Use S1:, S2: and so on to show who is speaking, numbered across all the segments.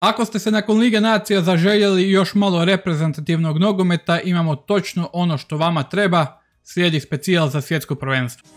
S1: Ako ste se nakon Lige Nacija zaželjeli još malo reprezentativnog nogometa, imamo točno ono što vama treba, slijedi specijal za svjetsko prvenstvo.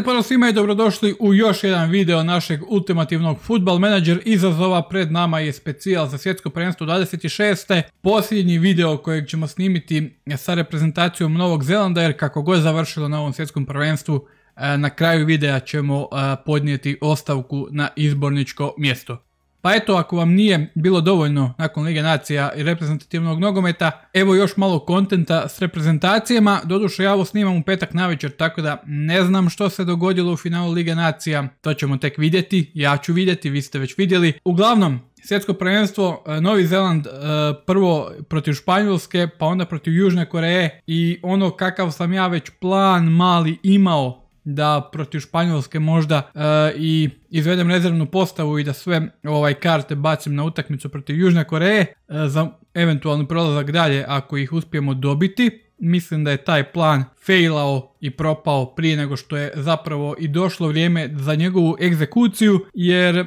S1: pozdrav svima i dobrodošli u još jedan video našeg ultimativnog futbal menadžer izazova. Pred nama je specijal za svjetsko prvenstvo 26. Posljednji video kojeg ćemo snimiti sa reprezentacijom Novog Zelanda jer kako god završilo na ovom svjetskom prvenstvu eh, na kraju videa ćemo eh, podnijeti ostavku na izborničko mjesto. Pa eto, ako vam nije bilo dovoljno nakon Lige Nacija i reprezentativnog nogometa, evo još malo kontenta s reprezentacijama. Doduše, ja ovo snimam u petak večer, tako da ne znam što se dogodilo u finalu Lige Nacija. To ćemo tek vidjeti, ja ću vidjeti, vi ste već vidjeli. Uglavnom, Svjetsko prvenstvo, e, Novi Zeland e, prvo protiv Španjolske, pa onda protiv Južne Koreje i ono kakav sam ja već plan mali imao da protiv Španjolske možda e, i izvedem rezervnu postavu i da sve ovaj karte bacim na utakmicu protiv Južne Koreje e, za eventualni prolazak dalje ako ih uspijemo dobiti. Mislim da je taj plan failao i propao prije nego što je zapravo i došlo vrijeme za njegovu egzekuciju jer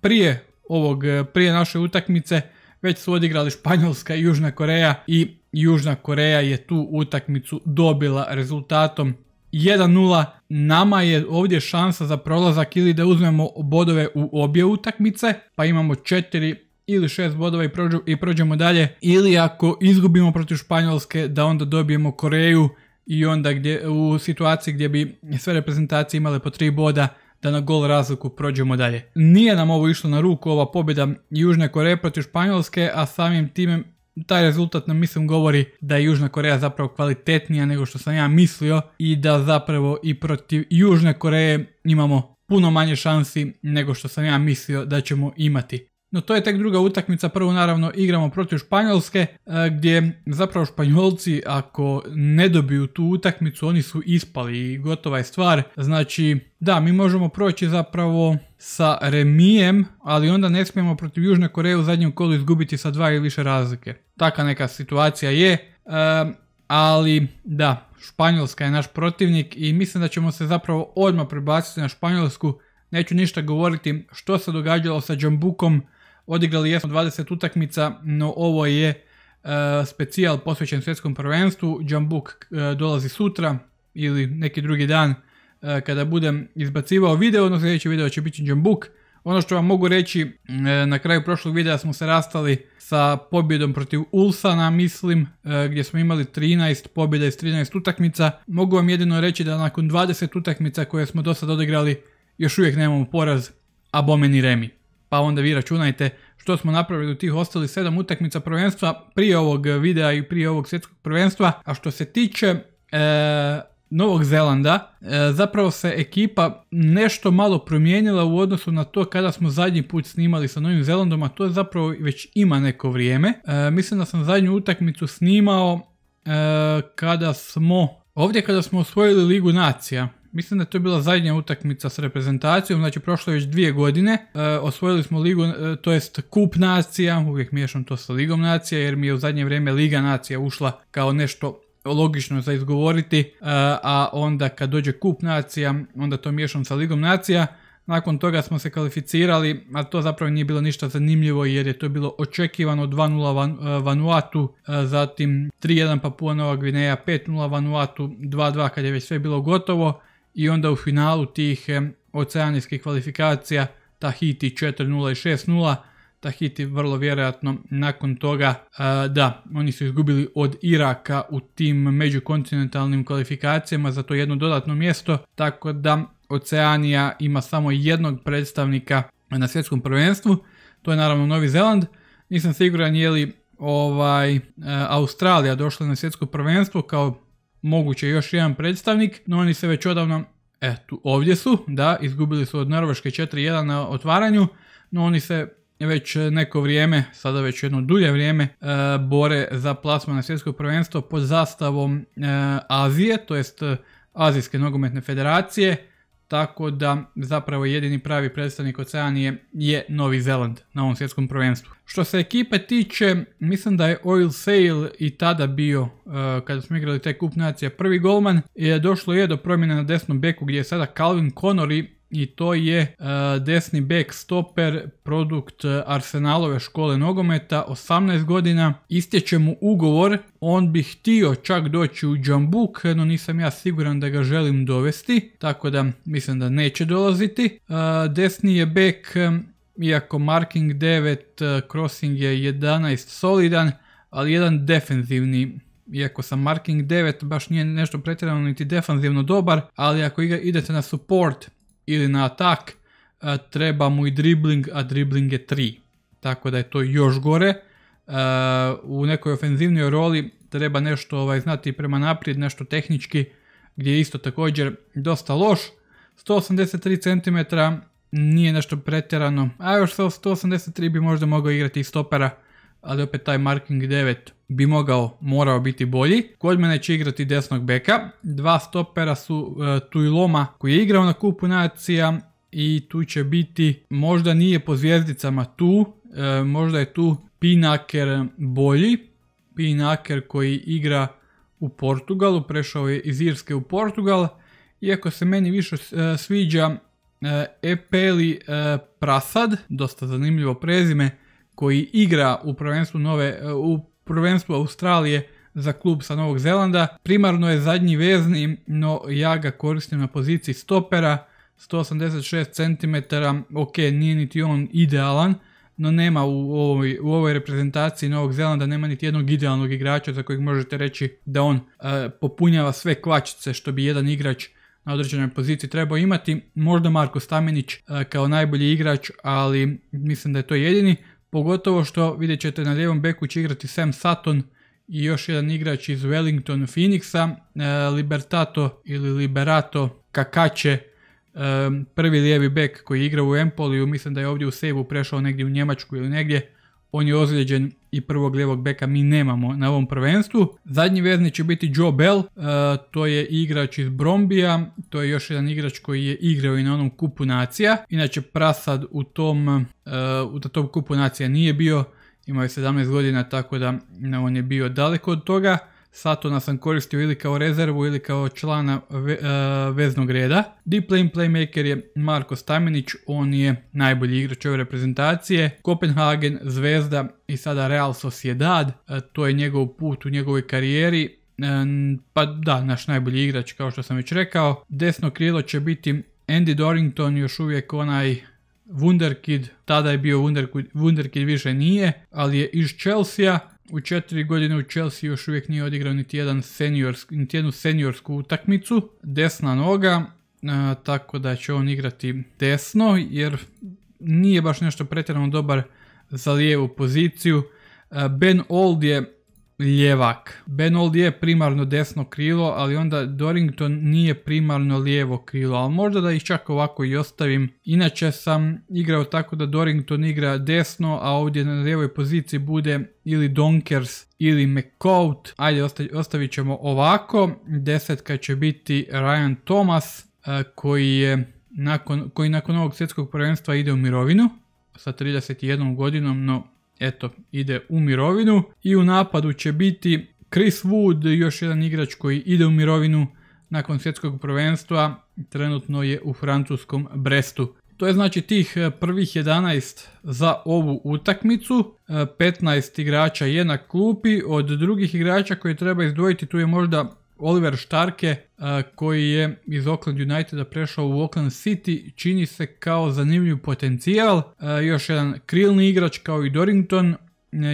S1: prije ovog, e, prije naše utakmice već su odigrali Španjolska i Južna Koreja i Južna Koreja je tu utakmicu dobila rezultatom 1-0, nama je ovdje šansa za prolazak ili da uzmemo bodove u obje utakmice, pa imamo 4 ili 6 bodova i, prođemo dalje, ili ako izgubimo protiv Španjolske da onda dobijemo Koreju i onda gdje, u situaciji gdje bi sve reprezentacije imale po 3 boda, da na gol razliku prođemo dalje. Nije nam ovo išlo na ruku ova pobjeda Južne Koreje protiv Španjolske, a samim time taj rezultat nam mislim govori da je Južna Koreja zapravo kvalitetnija nego što sam ja mislio i da zapravo i protiv Južne Koreje imamo puno manje šansi nego što sam ja mislio da ćemo imati. No to je tek druga utakmica, prvo naravno igramo protiv Španjolske e, gdje zapravo Španjolci ako ne dobiju tu utakmicu oni su ispali i gotova je stvar. Znači da mi možemo proći zapravo sa remijem, ali onda ne smijemo protiv Južne Koreje u zadnjem kolu izgubiti sa dva ili više razlike. Taka neka situacija je, e, ali da, Španjolska je naš protivnik i mislim da ćemo se zapravo odmah prebaciti na Španjolsku. Neću ništa govoriti što se događalo sa Džambukom, odigrali jesmo 20 utakmica, no ovo je e, specijal posvećen svjetskom prvenstvu. Jambuk e, dolazi sutra ili neki drugi dan e, kada budem izbacivao video, odnosno sljedeći video će biti Jambuk. Ono što vam mogu reći, na kraju prošlog videa smo se rastali sa pobjedom protiv Ulsana, mislim, gdje smo imali 13 pobjeda iz 13 utakmica. Mogu vam jedino reći da nakon 20 utakmica koje smo do sad odigrali, još uvijek nemamo poraz, a bome ni remi pa onda vi računajte što smo napravili u tih ostalih 7 utakmica prvenstva prije ovog videa i prije ovog svjetskog prvenstva. A što se tiče e, Novog Zelanda, e, zapravo se ekipa nešto malo promijenila u odnosu na to kada smo zadnji put snimali sa Novim Zelandom, a to je zapravo već ima neko vrijeme. E, mislim da sam zadnju utakmicu snimao kada smo, ovdje kada smo osvojili Ligu Nacija mislim da je to bila zadnja utakmica s reprezentacijom, znači prošlo je već dvije godine, e, osvojili smo ligu, e, to jest kup nacija, uvijek miješam to sa ligom nacija jer mi je u zadnje vrijeme liga nacija ušla kao nešto logično za izgovoriti, e, a onda kad dođe kup nacija, onda to miješam sa ligom nacija, nakon toga smo se kvalificirali, a to zapravo nije bilo ništa zanimljivo jer je to bilo očekivano 2-0 e, Vanuatu, zatim 3-1 Papua Nova Gvineja, 5-0 Vanuatu, 2-2 kad je već sve bilo gotovo i onda u finalu tih eh, oceanijskih kvalifikacija Tahiti 4-0 i 6 Tahiti vrlo vjerojatno nakon toga, eh, da, oni su izgubili od Iraka u tim međukontinentalnim kvalifikacijama za to jedno dodatno mjesto, tako da Oceanija ima samo jednog predstavnika na svjetskom prvenstvu, to je naravno Novi Zeland. Nisam siguran je li ovaj, eh, Australija došla na svjetsko prvenstvo kao moguće još jedan predstavnik, no oni se već odavno E, tu, ovdje su, da, izgubili su od Norveške 4-1 na otvaranju, no oni se već neko vrijeme, sada već jedno dulje vrijeme, e, bore za plasman na svjetsko prvenstvo pod zastavom e, Azije, to jest e, Azijske nogometne federacije, tako da zapravo jedini pravi predstavnik Oceanije je Novi Zeland na ovom svjetskom prvenstvu. Što se ekipe tiče, mislim da je Oil Sail i tada bio, uh, kada smo igrali te kup prvi golman. Je došlo je do promjene na desnom beku gdje je sada Calvin Konori i to je uh, desni bek stoper, produkt uh, Arsenalove škole nogometa, 18 godina, istječe mu ugovor, on bi htio čak doći u Džambuk, no nisam ja siguran da ga želim dovesti, tako da mislim da neće dolaziti. desni je bek um, iako marking 9, e, crossing je 11 solidan, ali jedan defenzivni. Iako sam marking 9 baš nije nešto pretjerano niti defenzivno dobar, ali ako idete na support ili na atak, e, treba mu i dribbling, a dribbling je 3. Tako da je to još gore. E, u nekoj ofenzivnoj roli treba nešto ovaj, znati prema naprijed, nešto tehnički, gdje je isto također dosta loš. 183 cm, nije nešto pretjerano. A još sa 183 bi možda mogao igrati i stopera, ali opet taj marking 9 bi mogao, morao biti bolji. Kod mene će igrati desnog beka. Dva stopera su e, i loma koji je igrao na kupu nacija i tu će biti, možda nije po zvijezdicama tu, e, možda je tu Pinaker bolji. Pinaker koji igra u Portugalu, prešao je iz Irske u Portugal. Iako se meni više e, sviđa Epeli e e, Prasad, dosta zanimljivo prezime, koji igra u prvenstvu, nove, e, u prvenstvu Australije za klub sa Novog Zelanda. Primarno je zadnji vezni, no ja ga koristim na poziciji stopera, 186 cm, ok, nije niti on idealan, no nema u ovoj, u ovoj reprezentaciji Novog Zelanda nema niti jednog idealnog igrača za kojeg možete reći da on popunjava sve kvačice što bi jedan igrač na određenoj poziciji trebao imati. Možda Marko Stamenić e, kao najbolji igrač, ali mislim da je to jedini. Pogotovo što vidjet ćete na lijevom beku će igrati Sam Sutton i još jedan igrač iz Wellington Phoenixa, e, Libertato ili Liberato Kakače, e, prvi lijevi bek koji igra u Empoliju, mislim da je ovdje u Sevu prešao negdje u Njemačku ili negdje on je ozlijeđen i prvog lijevog beka mi nemamo na ovom prvenstvu. Zadnji vezni će biti Joe Bell, e, to je igrač iz Brombija, to je još jedan igrač koji je igrao i na onom kupu nacija. Inače Prasad u tom, e, u tom kupu nacija nije bio, imao je 17 godina tako da on je bio daleko od toga. Satona sam koristio ili kao rezervu ili kao člana e, veznog reda. Deep lane playmaker je Marko Stamenić, on je najbolji igrač ove reprezentacije. Kopenhagen, Zvezda i sada Real Sociedad, e, to je njegov put u njegovoj karijeri. E, pa da, naš najbolji igrač kao što sam već rekao. Desno krilo će biti Andy Dorrington, još uvijek onaj Wunderkid, tada je bio Wunderkid, više nije, ali je iz Chelsea u četiri godine u Chelsea još uvijek nije odigrao niti, jedan niti jednu seniorsku utakmicu. Desna noga, tako da će on igrati desno jer nije baš nešto pretjerano dobar za lijevu poziciju. ben Old je ljevak Benold je primarno desno krilo, ali onda Dorington nije primarno lijevo krilo, ali možda da ih čak ovako i ostavim. Inače sam igrao tako da Dorington igra desno, a ovdje na lijevoj poziciji bude ili Donkers ili McCourt. Ajde, ostavit ćemo ovako. Desetka će biti Ryan Thomas, e, koji je nakon, koji nakon ovog svjetskog prvenstva ide u mirovinu sa 31 godinom, no eto, ide u mirovinu. I u napadu će biti Chris Wood, još jedan igrač koji ide u mirovinu nakon svjetskog prvenstva. Trenutno je u francuskom Brestu. To je znači tih e, prvih 11 za ovu utakmicu. 15 e, igrača je na klupi. Od drugih igrača koje treba izdvojiti tu je možda Oliver Štarke eh, koji je iz Oakland Uniteda prešao u Oakland City čini se kao zanimljiv potencijal. Eh, još jedan krilni igrač kao i Dorrington, eh,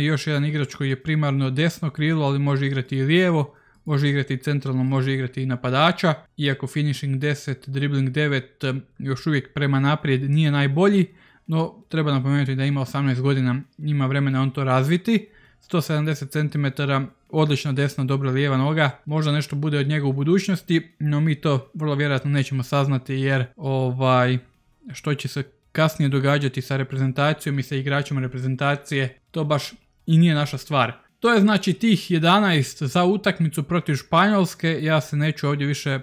S1: još jedan igrač koji je primarno desno krilo ali može igrati i lijevo. Može igrati i centralno, može igrati i napadača, iako finishing 10, dribbling 9 još uvijek prema naprijed nije najbolji, no treba napomenuti da ima 18 godina, ima vremena on to razviti. 170 cm odlična desna, dobra lijeva noga. Možda nešto bude od njega u budućnosti, no mi to vrlo vjerojatno nećemo saznati jer ovaj što će se kasnije događati sa reprezentacijom i sa igračom reprezentacije, to baš i nije naša stvar. To je znači tih 11 za utakmicu protiv Španjolske, ja se neću ovdje više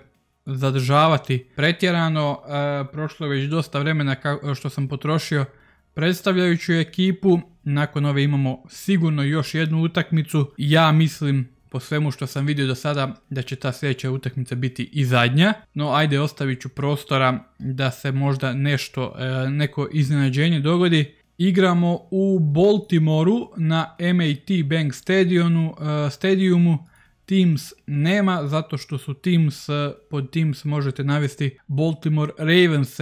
S1: zadržavati pretjerano, e, prošlo je već dosta vremena što sam potrošio predstavljajuću ekipu. Nakon ove imamo sigurno još jednu utakmicu. Ja mislim po svemu što sam vidio do sada da će ta sljedeća utakmica biti i zadnja. No ajde ostavit ću prostora da se možda nešto, e, neko iznenađenje dogodi. Igramo u Baltimoru na MAT Bank stadionu, e, stadiumu. Teams nema zato što su Teams, e, pod Teams možete navesti Baltimore Ravens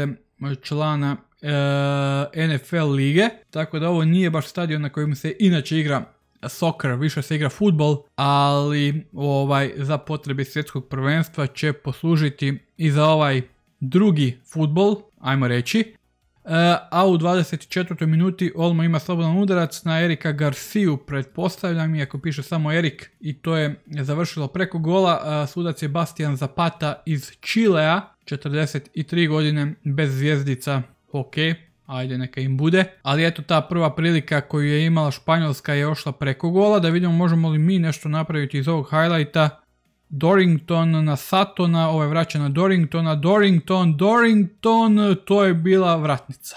S1: člana Eh, NFL lige, tako da ovo nije baš stadion na kojem se inače igra soccer, više se igra futbol, ali ovaj, za potrebe svjetskog prvenstva će poslužiti i za ovaj drugi futbol, ajmo reći. Eh, a u 24. minuti Olmo ima slobodan udarac na Erika Garciju, pretpostavljam, i ako piše samo Erik, i to je završilo preko gola. Eh, sudac je Bastian Zapata iz Čilea, 43 godine, bez zvijezdica, ok, ajde neka im bude. Ali eto ta prva prilika koju je imala Španjolska je ošla preko gola, da vidimo možemo li mi nešto napraviti iz ovog highlighta. Dorington na Satona, ovo je vraćena na Dorringtona, Dorington, Dorrington, to je bila vratnica.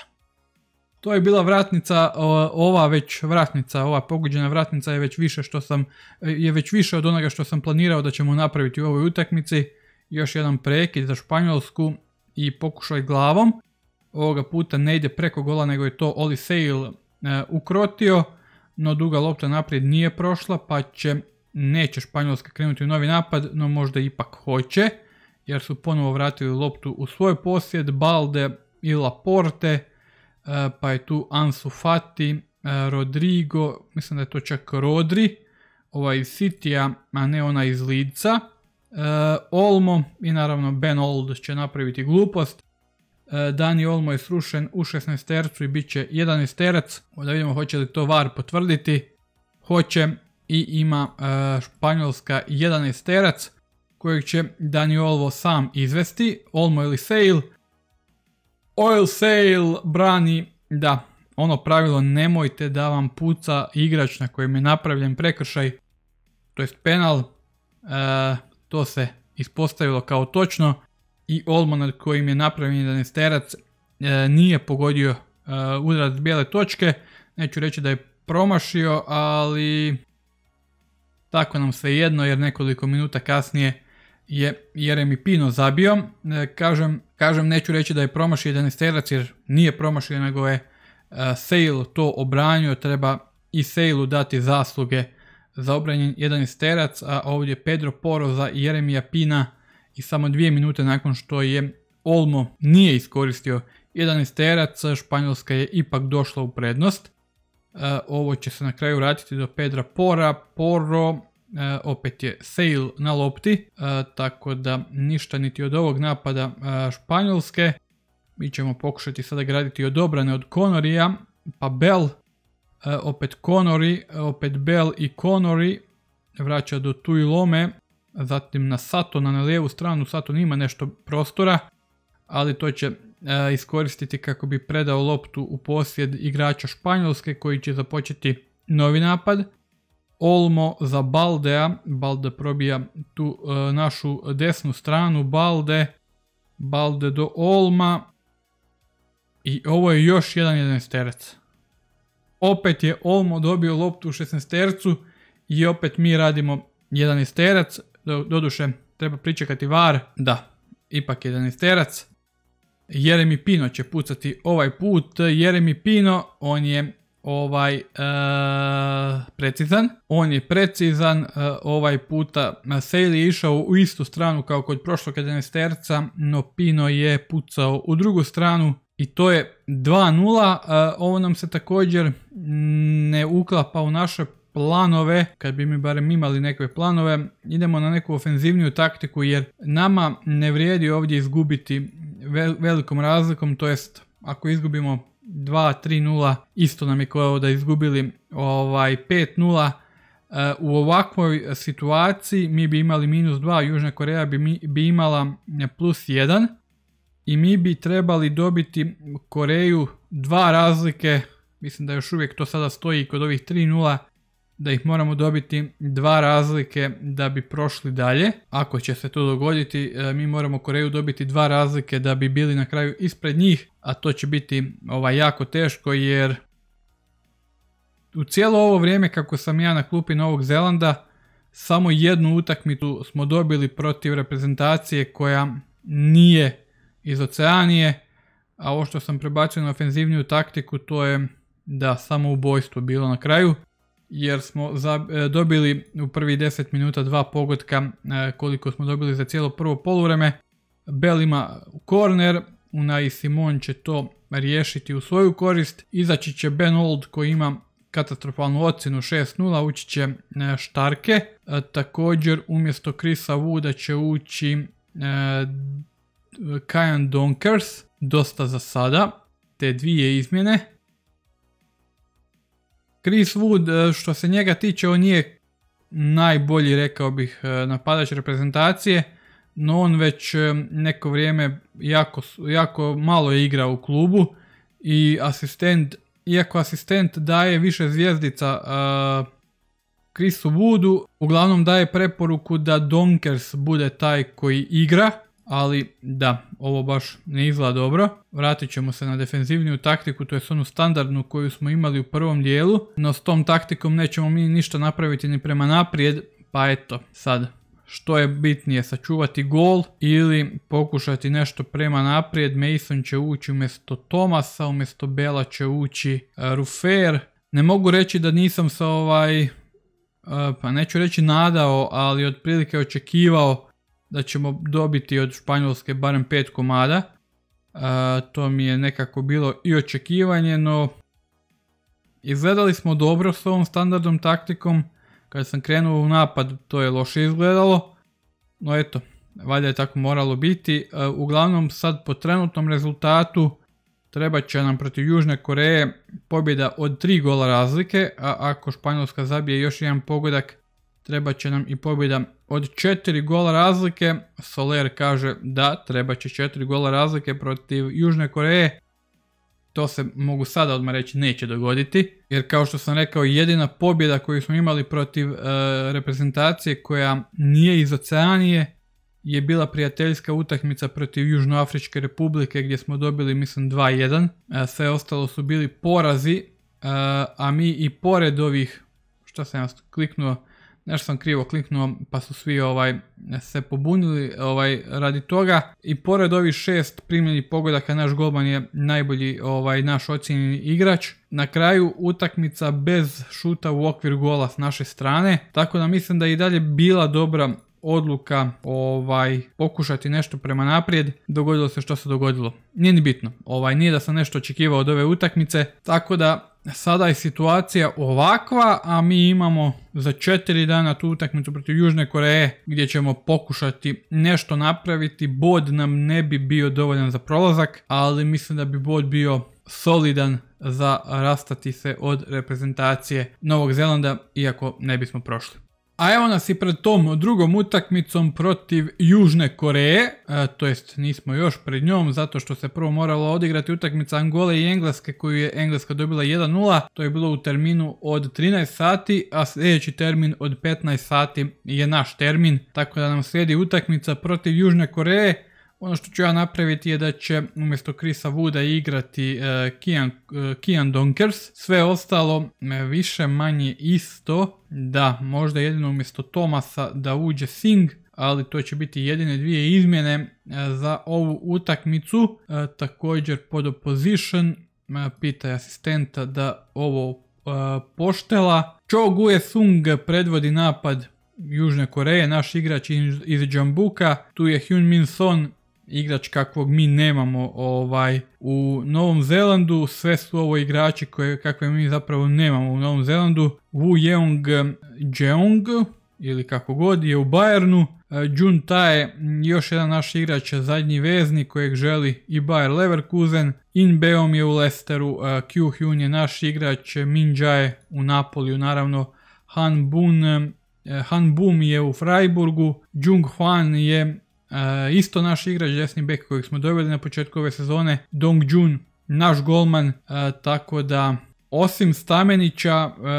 S1: To je bila vratnica, ova već vratnica, ova pogođena vratnica je već više što sam, je već više od onoga što sam planirao da ćemo napraviti u ovoj utakmici. Još jedan prekid za Španjolsku i pokušaj glavom ovoga puta ne ide preko gola nego je to Oli Sale e, ukrotio, no duga lopta naprijed nije prošla pa će neće Španjolska krenuti u novi napad, no možda ipak hoće jer su ponovo vratili loptu u svoj posjed, Balde i Laporte, e, pa je tu Ansu Fati, e, Rodrigo, mislim da je to čak Rodri, Ova iz Sitija, a ne ona iz Lidca, Olmo i naravno Ben Old će napraviti glupost, E, Dani Olmo je srušen u 16 tercu i bit će 11 terac. Da vidimo hoće li to VAR potvrditi. Hoće i ima e, Španjolska 11 terac kojeg će Dani Olmo sam izvesti. Olmo ili Sail. Oil Sail brani, da, ono pravilo nemojte da vam puca igrač na kojem je napravljen prekršaj, to jest penal, e, to se ispostavilo kao točno i nad kojim je napravljen 11 e, nije pogodio e, bijele točke. Neću reći da je promašio, ali tako nam se jedno jer nekoliko minuta kasnije je Jeremi Pino zabio. E, kažem, kažem, neću reći da je promašio 11 jer nije promašio nego je e, sail to obranio, treba i Sejlu dati zasluge za obranjen jedan terac, a ovdje Pedro Poroza za Jeremija Pina i samo dvije minute nakon što je Olmo nije iskoristio 11 terac, Španjolska je ipak došla u prednost. E, ovo će se na kraju vratiti do Pedra Pora, Poro, e, opet je Sail na lopti, e, tako da ništa niti od ovog napada Španjolske. Mi ćemo pokušati sada graditi od obrane od Konorija, pa Bell, opet Konori, opet Bell i Konori, vraća do Tuilome, Zatim na Satona na lijevu stranu, saton ima nešto prostora, ali to će e, iskoristiti kako bi predao loptu u posjed igrača Španjolske koji će započeti novi napad. Olmo za Baldea, Balde probija tu e, našu desnu stranu, Balde, Balde do Olma. I ovo je još jedan 11 terec. Opet je Olmo dobio loptu u 16 i opet mi radimo jedan isterac doduše, treba pričekati var. Da, ipak je danesterac. Jeremi Pino će pucati ovaj put. Jeremi Pino, on je ovaj e, precizan. On je precizan e, ovaj puta. Sejli je išao u istu stranu kao kod prošlog danisterca, no Pino je pucao u drugu stranu i to je 2-0. E, ovo nam se također ne uklapa u naše planove, kad bi mi barem imali neke planove, idemo na neku ofenzivniju taktiku jer nama ne vrijedi ovdje izgubiti velikom razlikom, to jest ako izgubimo 2-3-0, isto nam je kao da izgubili ovaj, 5-0, e, u ovakvoj situaciji mi bi imali minus 2, Južna Koreja bi, bi imala plus 1 i mi bi trebali dobiti Koreju dva razlike, mislim da još uvijek to sada stoji kod ovih 3-0, da ih moramo dobiti dva razlike da bi prošli dalje. Ako će se to dogoditi, e, mi moramo Koreju dobiti dva razlike da bi bili na kraju ispred njih, a to će biti ovaj, jako teško jer u cijelo ovo vrijeme kako sam ja na klupi Novog Zelanda, samo jednu utakmicu smo dobili protiv reprezentacije koja nije iz Oceanije, a ovo što sam prebacio na ofenzivniju taktiku to je da samo ubojstvo bilo na kraju jer smo e, dobili u prvi 10 minuta dva pogotka e, koliko smo dobili za cijelo prvo poluvreme. Bel ima korner, i Simon će to riješiti u svoju korist. Izaći će Ben Old koji ima katastrofalnu ocjenu 6-0, ući će e, Štarke. Također umjesto Krisa Wooda će ući Kajan Donkers, dosta za sada, te dvije izmjene. Chris Wood, e, što se njega tiče, on nije najbolji, rekao bih, e, napadač reprezentacije, no on već e, neko vrijeme jako, jako malo je igra u klubu i asistent, iako asistent daje više zvijezdica Chrisu Woodu, uglavnom daje preporuku da Donkers bude taj koji igra, ali da, ovo baš ne izgleda dobro. Vratit ćemo se na defensivniju taktiku, to je onu standardnu koju smo imali u prvom dijelu, no s tom taktikom nećemo mi ništa napraviti ni prema naprijed, pa eto, sad što je bitnije, sačuvati gol ili pokušati nešto prema naprijed. Mason će ući umjesto Tomasa, umjesto Bela će ući e, Rufer. Ne mogu reći da nisam se ovaj, e, pa neću reći nadao, ali otprilike očekivao da ćemo dobiti od Španjolske barem pet komada. E, to mi je nekako bilo i očekivanje, no izgledali smo dobro s ovom standardnom taktikom. Kad sam krenuo u napad, to je loše izgledalo. No eto, valjda je tako moralo biti. E, uglavnom sad po trenutnom rezultatu Treba će nam protiv Južne Koreje pobjeda od 3 gola razlike, a ako Španjolska zabije još jedan pogodak, Treba će nam i pobjeda od četiri gola razlike, Soler kaže da treba će četiri gola razlike protiv Južne Koreje. To se mogu sada odmah reći neće dogoditi, jer kao što sam rekao jedina pobjeda koju smo imali protiv e, reprezentacije koja nije iz Oceanije je bila prijateljska utakmica protiv Južnoafričke republike gdje smo dobili mislim 2-1. E, sve ostalo su bili porazi, e, a mi i pored ovih, što sam ja kliknuo, nešto sam krivo kliknuo pa su svi ovaj se pobunili ovaj radi toga i pored ovih šest primljenih pogodaka naš golman je najbolji ovaj naš ocjenjeni igrač. Na kraju utakmica bez šuta u okvir gola s naše strane, tako da mislim da je i dalje bila dobra odluka ovaj pokušati nešto prema naprijed, dogodilo se što se dogodilo. Nije ni bitno, ovaj nije da sam nešto očekivao od ove utakmice, tako da sada je situacija ovakva, a mi imamo za četiri dana tu utakmicu protiv Južne Koreje gdje ćemo pokušati nešto napraviti. Bod nam ne bi bio dovoljan za prolazak, ali mislim da bi bod bio solidan za rastati se od reprezentacije Novog Zelanda, iako ne bismo prošli. A evo nas i pred tom drugom utakmicom protiv Južne Koreje, e, to jest nismo još pred njom zato što se prvo morala odigrati utakmica Angole i Engleske koju je Engleska dobila 1-0, to je bilo u terminu od 13 sati, a sljedeći termin od 15 sati je naš termin, tako da nam slijedi utakmica protiv Južne Koreje, ono što ću ja napraviti je da će umjesto Krisa Vuda igrati e, e, Kian, Donkers. Sve ostalo više manje isto. Da, možda jedino umjesto Tomasa da uđe Singh ali to će biti jedine dvije izmjene e, za ovu utakmicu. Također pod opposition pita asistenta da ovo poštela. Cho Gue Sung predvodi napad Južne Koreje, naš igrač iz Jambuka. Tu je Hyun Min Son igrač kakvog mi nemamo ovaj u Novom Zelandu, sve su ovo igrači koje, kakve mi zapravo nemamo u Novom Zelandu. Wu Jeong mm, Jeong ili kako god je u Bayernu. E, Jun Tae, mm, još jedan naš igrač, zadnji vezni kojeg želi i Bayer Leverkusen. Beom je u Lesteru, Q e, Hyun je naš igrač, Min Jae u Napoliju naravno. Han Boon mm, e, Han Bum je u Freiburgu, Jung Hwan je E, isto naš igrač desni bek kojeg smo doveli na početku ove sezone, Dong Jun, naš golman, e, tako da osim Stamenića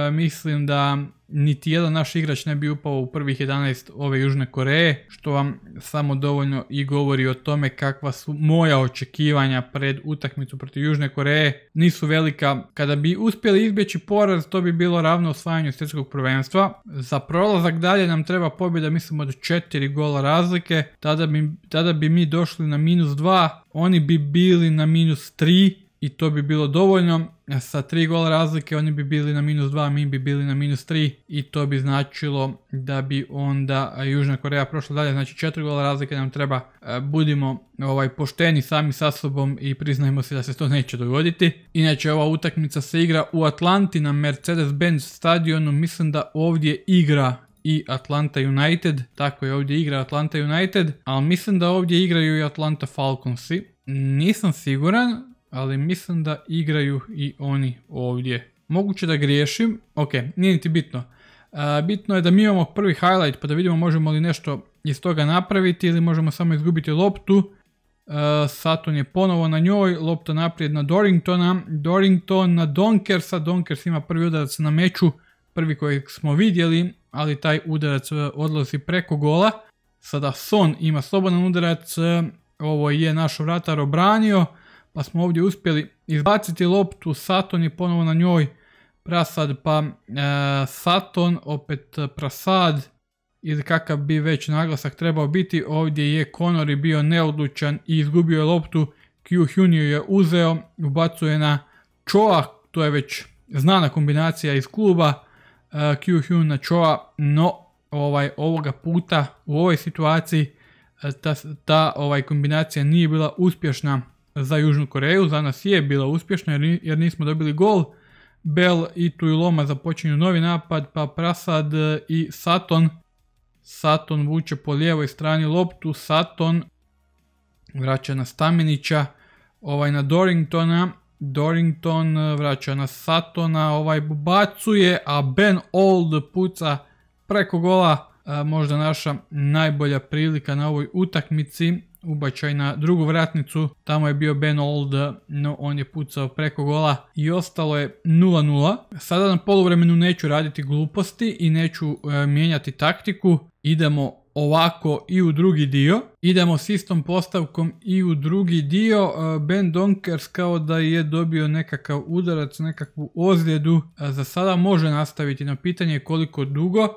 S1: e, mislim da niti jedan naš igrač ne bi upao u prvih 11 ove Južne Koreje, što vam samo dovoljno i govori o tome kakva su moja očekivanja pred utakmicu protiv Južne Koreje. Nisu velika. Kada bi uspjeli izbjeći poraz, to bi bilo ravno osvajanju svjetskog prvenstva. Za prolazak dalje nam treba pobjeda, mislim, od 4 gola razlike. Tada bi, tada bi mi došli na minus 2, oni bi bili na minus 3, i to bi bilo dovoljno. Sa tri gola razlike oni bi bili na minus 2, mi bi bili na minus 3 i to bi značilo da bi onda Južna Koreja prošla dalje. Znači četiri gola razlike nam treba. Budimo ovaj, pošteni sami sa sobom i priznajmo se da se to neće dogoditi. Inače ova utakmica se igra u Atlanti na Mercedes-Benz stadionu. Mislim da ovdje igra i Atlanta United, tako je ovdje igra Atlanta United, ali mislim da ovdje igraju i Atlanta Falconsi. Nisam siguran, ali mislim da igraju i oni ovdje. Moguće da griješim, ok, nije niti bitno. E, bitno je da mi imamo prvi highlight pa da vidimo možemo li nešto iz toga napraviti ili možemo samo izgubiti loptu. E, Saturn je ponovo na njoj, lopta naprijed na Dorringtona, Dorrington na Donkersa, Donkers ima prvi udarac na meču, prvi kojeg smo vidjeli, ali taj udarac e, odlazi preko gola. Sada Son ima slobodan udarac, ovo je naš vratar obranio pa smo ovdje uspjeli izbaciti loptu, Saton je ponovo na njoj, Prasad pa e, Saton, opet e, Prasad ili kakav bi već naglasak trebao biti, ovdje je Konori bio neodlučan i izgubio je loptu, Q je uzeo, ubacuje na Choa, to je već znana kombinacija iz kluba, e, Q na Choa, no ovaj, ovoga puta u ovoj situaciji e, ta, ta ovaj, kombinacija nije bila uspješna za Južnu Koreju. Za nas je bila uspješna jer nismo dobili gol. Bel i Tuiloma započinju novi napad, pa Prasad i Saton. Saton vuče po lijevoj strani loptu, Saton vraća na Stamenića, ovaj na Dorringtona, Dorrington vraća na Satona, ovaj bacuje, a Ben Old puca preko gola. E, možda naša najbolja prilika na ovoj utakmici ubačaj na drugu vratnicu, tamo je bio Ben Old, no on je pucao preko gola i ostalo je 0-0. Sada na poluvremenu neću raditi gluposti i neću e, mijenjati taktiku, idemo ovako i u drugi dio. Idemo s istom postavkom i u drugi dio. E, ben Donkers kao da je dobio nekakav udarac, nekakvu ozljedu. E, za sada može nastaviti na pitanje koliko dugo.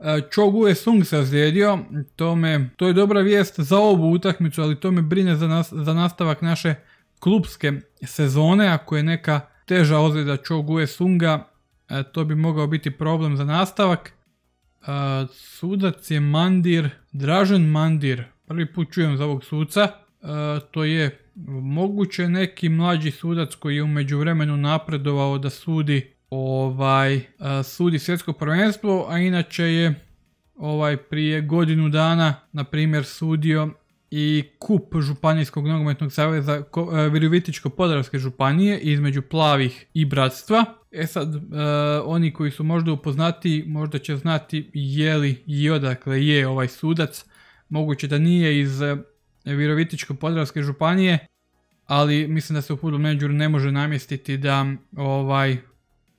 S1: E, Cho je Sung sazrijedio, to, to je dobra vijest za ovu utakmicu, ali to me brine za, nas, za nastavak naše klubske sezone. Ako je neka teža ozljeda Cho Gu Sunga, e, to bi mogao biti problem za nastavak. E, sudac je Mandir, Dražen Mandir, prvi put čujem za ovog suca. To je moguće neki mlađi sudac koji je u međuvremenu napredovao da sudi ovaj e, sudi svjetsko prvenstvo, a inače je ovaj prije godinu dana na primjer sudio i kup Županijskog nogometnog saveza e, Virovitičko-Podravske županije između plavih i bratstva. E sad, e, oni koji su možda upoznati, možda će znati je li i odakle je ovaj sudac. Moguće da nije iz Virovitičko-Podravske županije, ali mislim da se u Football Manageru ne može namjestiti da ovaj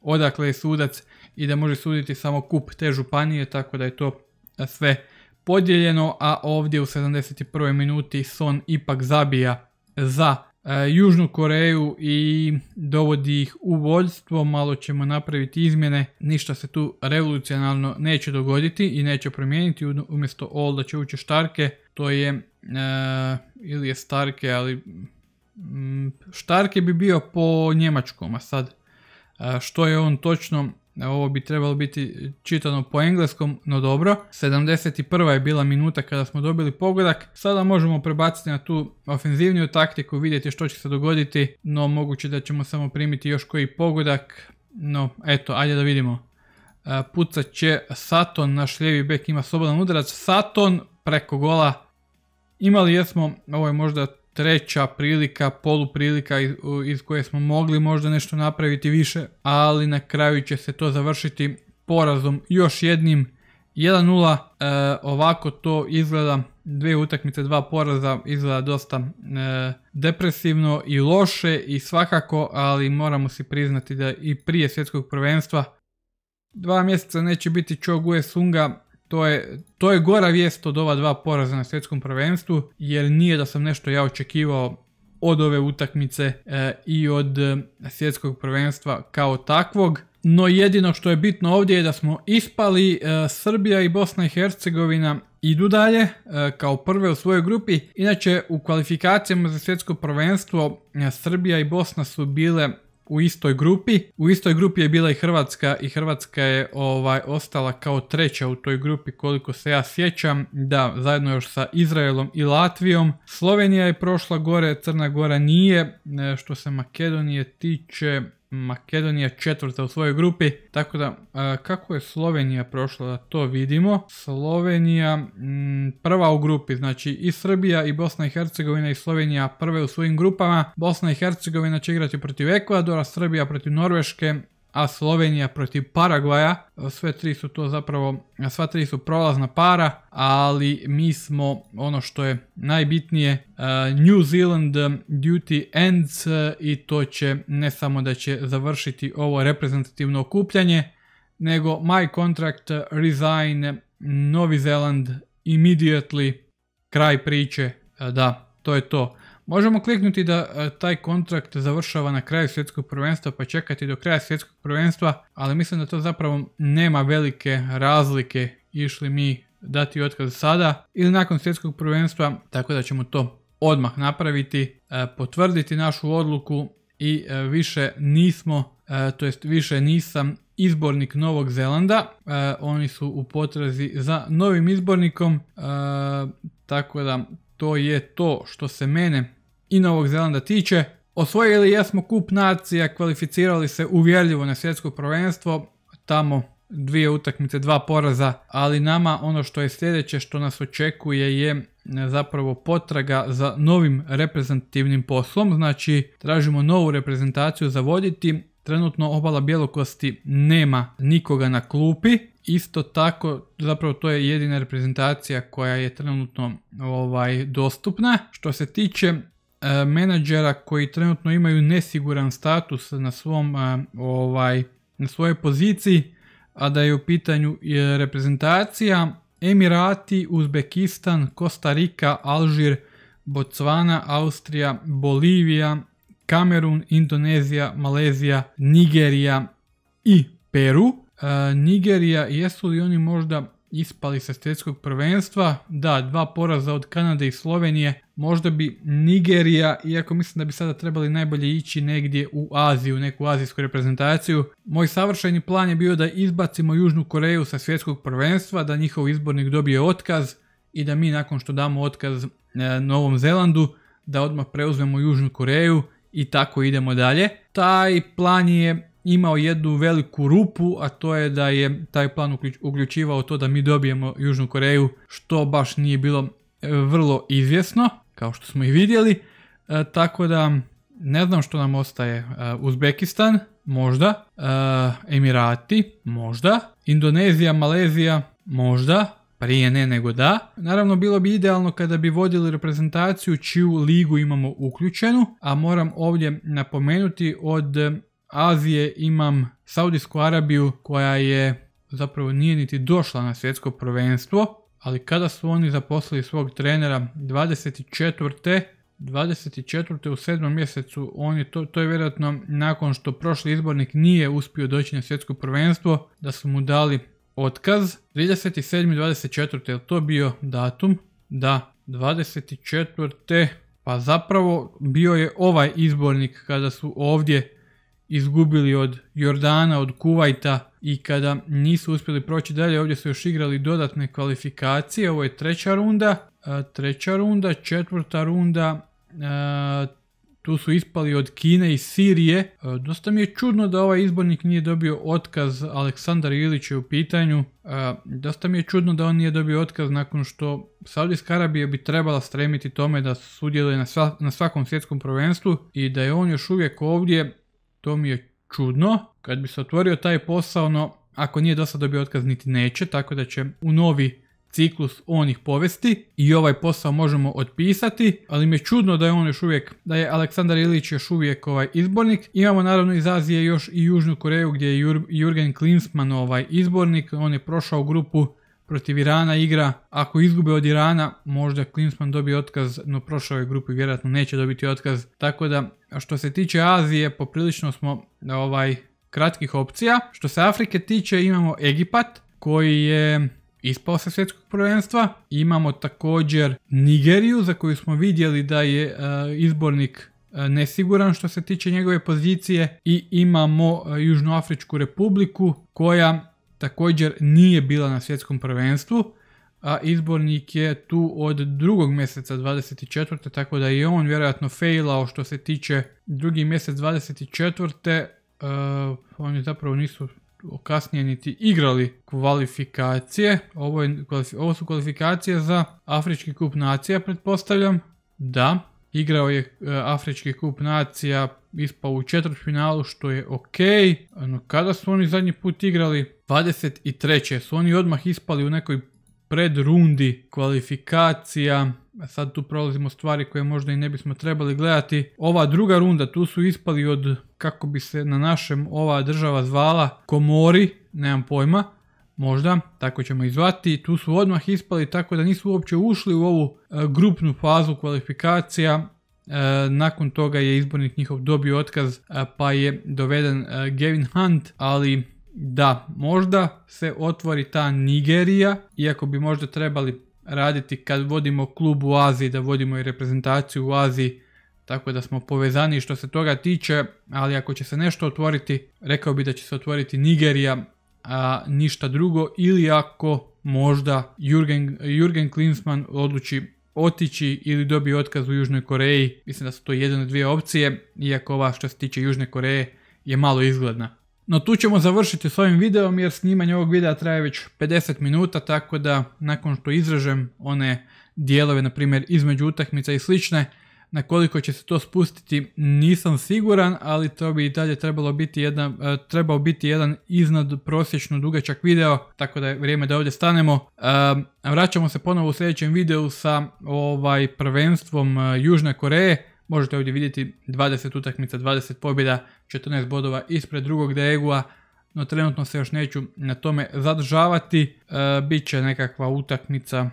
S1: odakle je sudac i da može suditi samo kup te županije, tako da je to e, sve podijeljeno, a ovdje u 71. minuti Son ipak zabija za e, Južnu Koreju i dovodi ih u vođstvo, malo ćemo napraviti izmjene, ništa se tu revolucionalno neće dogoditi i neće promijeniti, umjesto da će ući Štarke, to je, e, ili je Starke, ali mm, Štarke bi bio po njemačkom, a sad što je on točno ovo bi trebalo biti čitano po engleskom, no dobro. 71. je bila minuta kada smo dobili pogodak. Sada možemo prebaciti na tu ofenzivniju taktiku, vidjeti što će se dogoditi, no moguće da ćemo samo primiti još koji pogodak. No, eto, ajde da vidimo. Pucat će Saton, naš lijevi bek ima slobodan udarac. Saton preko gola. Imali jesmo, ovo je možda treća prilika, poluprilika iz koje smo mogli možda nešto napraviti više, ali na kraju će se to završiti porazom još jednim 1-0. E, ovako to izgleda, dvije utakmice, dva poraza, izgleda dosta e, depresivno i loše i svakako, ali moramo si priznati da i prije svjetskog prvenstva dva mjeseca neće biti Cho Gue Sunga, to je, to je gora vijest od ova dva poraza na svjetskom prvenstvu, jer nije da sam nešto ja očekivao od ove utakmice e, i od e, svjetskog prvenstva kao takvog. No jedino što je bitno ovdje je da smo ispali, e, Srbija i Bosna i Hercegovina idu dalje kao prve u svojoj grupi. Inače u kvalifikacijama za svjetsko prvenstvo Srbija i Bosna su bile u istoj grupi. U istoj grupi je bila i Hrvatska i Hrvatska je ovaj ostala kao treća u toj grupi koliko se ja sjećam. Da, zajedno još sa Izraelom i Latvijom. Slovenija je prošla gore, Crna Gora nije. E, što se Makedonije tiče, Makedonija četvrta u svojoj grupi, tako da kako je Slovenija prošla da to vidimo. Slovenija mm, prva u grupi, znači i Srbija i Bosna i Hercegovina i Slovenija prve u svojim grupama. Bosna i Hercegovina će igrati protiv Ekvadora, Srbija protiv Norveške, a Slovenija protiv Paragvaja. Sve tri su to zapravo, sva tri su prolazna para, ali mi smo, ono što je najbitnije, e, New Zealand duty ends e, i to će ne samo da će završiti ovo reprezentativno okupljanje, nego my contract resign Novi Zeland immediately, kraj priče, e, da, to je to. Možemo kliknuti da e, taj kontrakt završava na kraju svjetskog prvenstva pa čekati do kraja svjetskog prvenstva, ali mislim da to zapravo nema velike razlike išli mi dati otkaz sada ili nakon svjetskog prvenstva, tako da ćemo to odmah napraviti, e, potvrditi našu odluku i e, više nismo, to jest više nisam izbornik Novog Zelanda. Oni su u potrazi za novim izbornikom, tako da to je to što se mene i Novog Zelanda tiče. Osvojili jesmo kup nacija, kvalificirali se uvjerljivo na svjetsko prvenstvo, tamo dvije utakmice, dva poraza, ali nama ono što je sljedeće što nas očekuje je zapravo potraga za novim reprezentativnim poslom, znači tražimo novu reprezentaciju za voditi, trenutno obala bjelokosti nema nikoga na klupi, isto tako, zapravo to je jedina reprezentacija koja je trenutno ovaj, dostupna. Što se tiče e, menadžera koji trenutno imaju nesiguran status na svom e, ovaj, na svojoj poziciji, a da je u pitanju e, reprezentacija, Emirati, Uzbekistan, Kostarika, Alžir, Bocvana, Austrija, Bolivija, Kamerun, Indonezija, Malezija, Nigerija i Peru. E, Nigerija, jesu li oni možda ispali sa svjetskog prvenstva? Da, dva poraza od Kanade i Slovenije. Možda bi Nigerija, iako mislim da bi sada trebali najbolje ići negdje u Aziju, neku azijsku reprezentaciju. Moj savršeni plan je bio da izbacimo Južnu Koreju sa svjetskog prvenstva, da njihov izbornik dobije otkaz i da mi nakon što damo otkaz e, Novom Zelandu, da odmah preuzmemo Južnu Koreju i tako idemo dalje. Taj plan je imao jednu veliku rupu, a to je da je taj plan uključivao to da mi dobijemo Južnu Koreju, što baš nije bilo e, vrlo izvjesno, kao što smo i vidjeli. E, tako da ne znam što nam ostaje. E, Uzbekistan, možda. Emirati, možda. Indonezija, Malezija, možda. Prije ne nego da. Naravno bilo bi idealno kada bi vodili reprezentaciju čiju ligu imamo uključenu, a moram ovdje napomenuti od Azije imam Saudijsku Arabiju koja je zapravo nije niti došla na svjetsko prvenstvo, ali kada su oni zaposlili svog trenera 24. 24. u 7. mjesecu, oni to, to je vjerojatno nakon što prošli izbornik nije uspio doći na svjetsko prvenstvo, da su mu dali otkaz. 37. 24. je to bio datum? Da, 24. pa zapravo bio je ovaj izbornik kada su ovdje izgubili od Jordana, od Kuvajta i kada nisu uspjeli proći dalje, ovdje su još igrali dodatne kvalifikacije, ovo je treća runda, e, treća runda, četvrta runda, e, tu su ispali od Kine i Sirije. E, dosta mi je čudno da ovaj izbornik nije dobio otkaz, Aleksandar Ilić je u pitanju. Dosta mi je čudno da on nije dobio otkaz nakon što Saudijska Arabija bi trebala stremiti tome da sudjeluje na, svakom svjetskom prvenstvu i da je on još uvijek ovdje to mi je čudno. Kad bi se otvorio taj posao, ono, ako nije dosta dobio otkaz niti neće, tako da će u novi ciklus on ih povesti i ovaj posao možemo otpisati, ali mi je čudno da je on još uvijek, da je Aleksandar Ilić još uvijek ovaj izbornik. Imamo naravno iz Azije još i Južnu Koreju gdje je Jurgen Klinsman ovaj izbornik, on je prošao grupu protiv Irana igra. Ako izgube od Irana, možda Klinsman dobije otkaz, no prošao je grupi vjerojatno neće dobiti otkaz. Tako da, što se tiče Azije, poprilično smo ovaj kratkih opcija. Što se Afrike tiče, imamo Egipat, koji je ispao sa svjetskog prvenstva. Imamo također Nigeriju, za koju smo vidjeli da je izbornik nesiguran što se tiče njegove pozicije i imamo Južnoafričku republiku koja također nije bila na svjetskom prvenstvu, a izbornik je tu od drugog mjeseca 24. tako da je on vjerojatno failao što se tiče drugi mjesec 24. oni zapravo nisu kasnije niti igrali kvalifikacije. Ovo, su kvalifikacije za Afrički kup nacija, pretpostavljam. Da, igrao je e, Afrički kup nacija, ispao u finalu što je ok. kada su oni zadnji put igrali? 23. su oni odmah ispali u nekoj predrundi kvalifikacija. Sad tu prolazimo stvari koje možda i ne bismo trebali gledati. Ova druga runda, tu su ispali od, kako bi se na našem ova država zvala, Komori, nemam pojma, možda, tako ćemo izvati, zvati. Tu su odmah ispali tako da nisu uopće ušli u ovu e, grupnu fazu kvalifikacija. E, nakon toga je izbornik njihov dobio otkaz e, pa je doveden Gavin Hunt, ali da možda se otvori ta Nigerija, iako bi možda trebali raditi kad vodimo klub u Aziji, da vodimo i reprezentaciju u Aziji, tako da smo povezani što se toga tiče, ali ako će se nešto otvoriti, rekao bi da će se otvoriti Nigerija, a ništa drugo, ili ako možda Jurgen, Jurgen Klinsmann odluči otići ili dobije otkaz u Južnoj Koreji, mislim da su to jedne dvije opcije, iako ova što se tiče Južne Koreje je malo izgledna. No tu ćemo završiti s ovim videom jer snimanje ovog videa traje već 50 minuta, tako da nakon što izražem one dijelove, na primjer između utakmica i slične, na koliko će se to spustiti nisam siguran, ali to bi i dalje trebalo biti jedan, e, trebao biti jedan iznad prosječno dugačak video, tako da je vrijeme da ovdje stanemo. E, vraćamo se ponovo u sljedećem videu sa ovaj prvenstvom e, Južne Koreje. Možete ovdje vidjeti 20 utakmica, 20 pobjeda, 14 bodova ispred drugog Degua, no trenutno se još neću na tome zadržavati. E, Biće nekakva utakmica,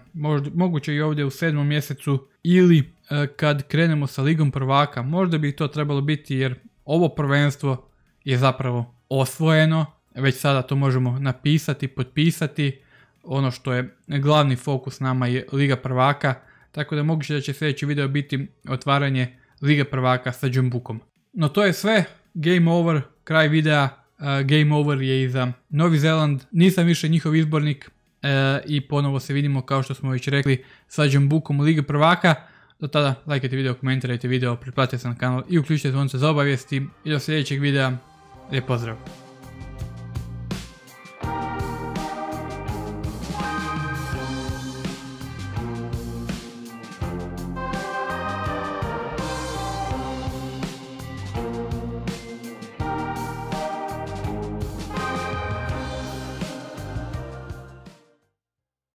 S1: moguće i ovdje u sedmom mjesecu ili e, kad krenemo sa ligom prvaka. Možda bi to trebalo biti jer ovo prvenstvo je zapravo osvojeno. Već sada to možemo napisati, potpisati. Ono što je glavni fokus nama je Liga prvaka. Tako da moguće da će sljedeći video biti otvaranje Lige prvaka sa Džembukom. No to je sve, game over, kraj videa, e, game over je i za Novi Zeland, nisam više njihov izbornik e, i ponovo se vidimo kao što smo već rekli sa Džembukom Lige prvaka. Do tada, lajkajte video, komentirajte video, pretplatite se na kanal i uključite zvonce za obavijesti i do sljedećeg videa, lijep pozdrav!